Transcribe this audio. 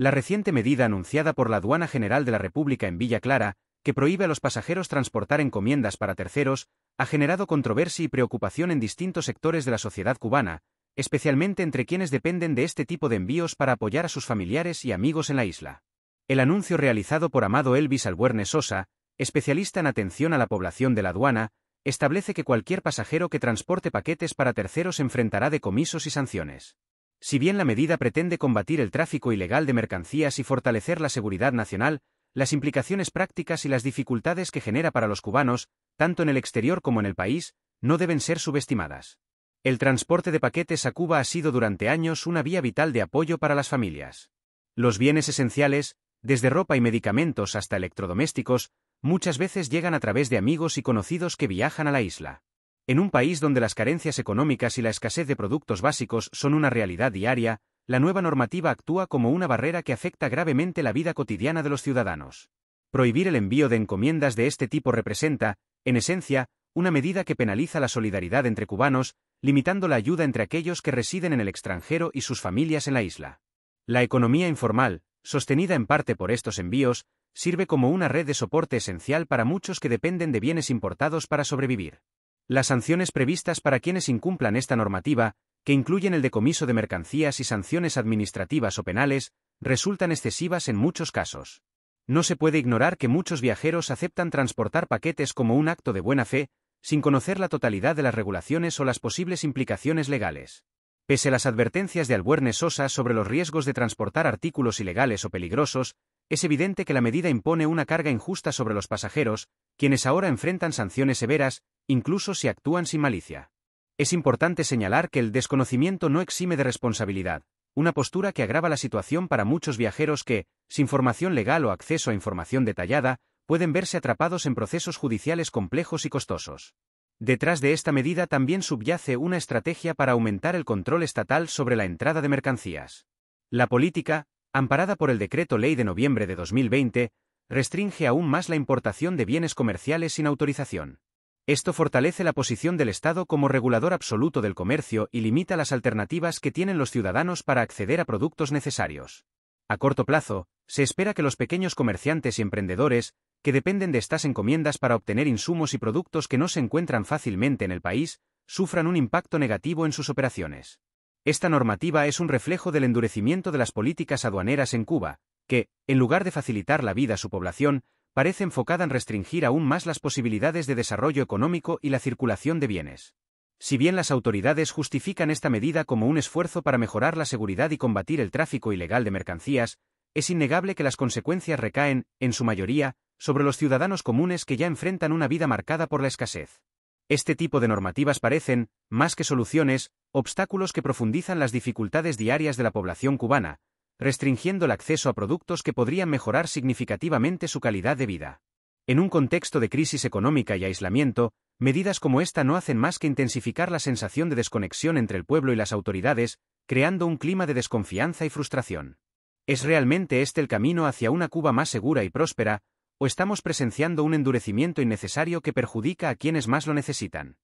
La reciente medida anunciada por la Aduana General de la República en Villa Clara, que prohíbe a los pasajeros transportar encomiendas para terceros, ha generado controversia y preocupación en distintos sectores de la sociedad cubana, especialmente entre quienes dependen de este tipo de envíos para apoyar a sus familiares y amigos en la isla. El anuncio realizado por Amado Elvis Albuerne Sosa, especialista en atención a la población de la aduana, establece que cualquier pasajero que transporte paquetes para terceros enfrentará decomisos y sanciones. Si bien la medida pretende combatir el tráfico ilegal de mercancías y fortalecer la seguridad nacional, las implicaciones prácticas y las dificultades que genera para los cubanos, tanto en el exterior como en el país, no deben ser subestimadas. El transporte de paquetes a Cuba ha sido durante años una vía vital de apoyo para las familias. Los bienes esenciales, desde ropa y medicamentos hasta electrodomésticos, muchas veces llegan a través de amigos y conocidos que viajan a la isla. En un país donde las carencias económicas y la escasez de productos básicos son una realidad diaria, la nueva normativa actúa como una barrera que afecta gravemente la vida cotidiana de los ciudadanos. Prohibir el envío de encomiendas de este tipo representa, en esencia, una medida que penaliza la solidaridad entre cubanos, limitando la ayuda entre aquellos que residen en el extranjero y sus familias en la isla. La economía informal, sostenida en parte por estos envíos, sirve como una red de soporte esencial para muchos que dependen de bienes importados para sobrevivir. Las sanciones previstas para quienes incumplan esta normativa, que incluyen el decomiso de mercancías y sanciones administrativas o penales, resultan excesivas en muchos casos. No se puede ignorar que muchos viajeros aceptan transportar paquetes como un acto de buena fe, sin conocer la totalidad de las regulaciones o las posibles implicaciones legales. Pese a las advertencias de Albuernes Sosa sobre los riesgos de transportar artículos ilegales o peligrosos, es evidente que la medida impone una carga injusta sobre los pasajeros, quienes ahora enfrentan sanciones severas, incluso si actúan sin malicia. Es importante señalar que el desconocimiento no exime de responsabilidad, una postura que agrava la situación para muchos viajeros que, sin formación legal o acceso a información detallada, pueden verse atrapados en procesos judiciales complejos y costosos. Detrás de esta medida también subyace una estrategia para aumentar el control estatal sobre la entrada de mercancías. La política, amparada por el Decreto Ley de noviembre de 2020, restringe aún más la importación de bienes comerciales sin autorización. Esto fortalece la posición del Estado como regulador absoluto del comercio y limita las alternativas que tienen los ciudadanos para acceder a productos necesarios. A corto plazo, se espera que los pequeños comerciantes y emprendedores, que dependen de estas encomiendas para obtener insumos y productos que no se encuentran fácilmente en el país, sufran un impacto negativo en sus operaciones. Esta normativa es un reflejo del endurecimiento de las políticas aduaneras en Cuba, que, en lugar de facilitar la vida a su población, parece enfocada en restringir aún más las posibilidades de desarrollo económico y la circulación de bienes. Si bien las autoridades justifican esta medida como un esfuerzo para mejorar la seguridad y combatir el tráfico ilegal de mercancías, es innegable que las consecuencias recaen, en su mayoría, sobre los ciudadanos comunes que ya enfrentan una vida marcada por la escasez. Este tipo de normativas parecen, más que soluciones, obstáculos que profundizan las dificultades diarias de la población cubana, restringiendo el acceso a productos que podrían mejorar significativamente su calidad de vida. En un contexto de crisis económica y aislamiento, medidas como esta no hacen más que intensificar la sensación de desconexión entre el pueblo y las autoridades, creando un clima de desconfianza y frustración. ¿Es realmente este el camino hacia una Cuba más segura y próspera, o estamos presenciando un endurecimiento innecesario que perjudica a quienes más lo necesitan?